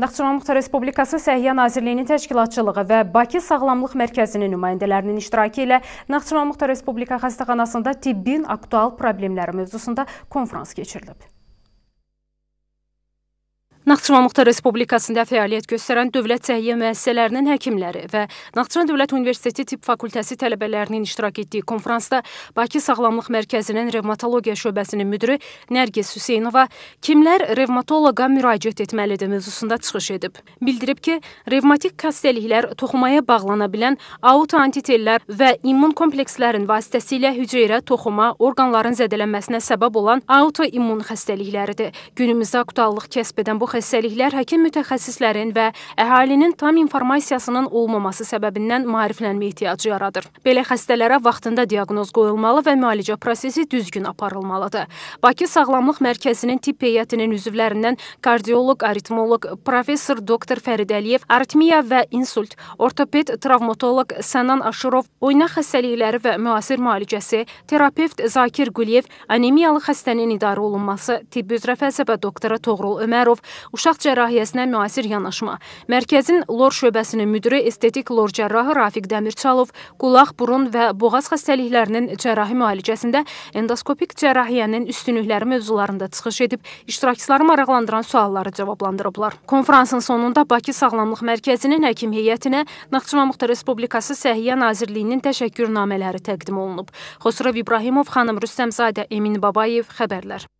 Naxçıvan Respublikası Səhiyyə Nazirliyinin təşkilatçılığı və Bakı Sağlamlıq Mərkəzinin nümayəndələrinin iştirakı ilə Naxçıvan Respublika xəstəxanasında tibbin aktual problemləri mövzusunda konfrans keçirilib. Naxçıvan Muxtar Respublikasında fəaliyyət göstərən dövlət səhiyyə müəssisələrinin həkimləri və Naxçıvan Dövlət Universiteti Tibb Fakültəsi tələbələrinin iştirak etdiyi konfransda Bakı Sağlamlıq Mərkəzinin revmatologiya şöbəsinin müdiri Nərgiz Hüseynova kimlər revmatoloqa müraciət etməlidir mövzusunda çıxış edib. Bildirib ki, revmatik xəstəliklər toxumaya bağlana bilən autoantitellər və immun komplekslərin vasitəsilə hüceyrə, toxuma, orqanların zədələnməsinə səbəb olan autoimmun xəstəlikləridir. Günümüzdə aktuallıq kəsb edən bu xəstəliklər müəssisəliklər həkim mütəxəssislərin və əhalinin tam informasiyasının olmaması səbəbindən maariflənmə ehtiyacı yaradır. Belə xəstələrə vaxtında diaqnoz qoyulmalı və müalicə prosesi düzgün aparılmalıdır. Bakı Sağlamlıq Mərkəzinin tibb heyətinin üzvlərindən kardioloq, aritmoloq professor doktor Fərid Əliyev arritmiya və insult, ortoped, travmatoloq Sənan Aşırov, oyna xəstəlikləri və müasir müalicəsi, terapevt Zakir Quliyev, anemiyalı xəstənin idarə olunması, tibb üzrə fəlsəfə doktoru Toğrul Ömərov, uşaq cərrahiyyəsinə müasir yanaşma. Mərkəzin LOR şöbəsinin müdiri estetik LOR cərrahı Rafiq Dəmirçalov qulaq, burun və boğaz xəstəliklərinin cərrahi müalicəsində endoskopik cərrahiyyənin üstünlükləri mövzularında çıxış edib, iştirakçıları maraqlandıran sualları cavablandırıblar. Konfransın sonunda Bakı Sağlamlıq Mərkəzinin həkim heyətinə Naxçıvan Muxtar Respublikası Səhiyyə Nazirliyinin təşəkkürnamələri təqdim olunub. Xosrov İbrahimov, xanım Rüstəmzadə, Emin Babayev xəbərlər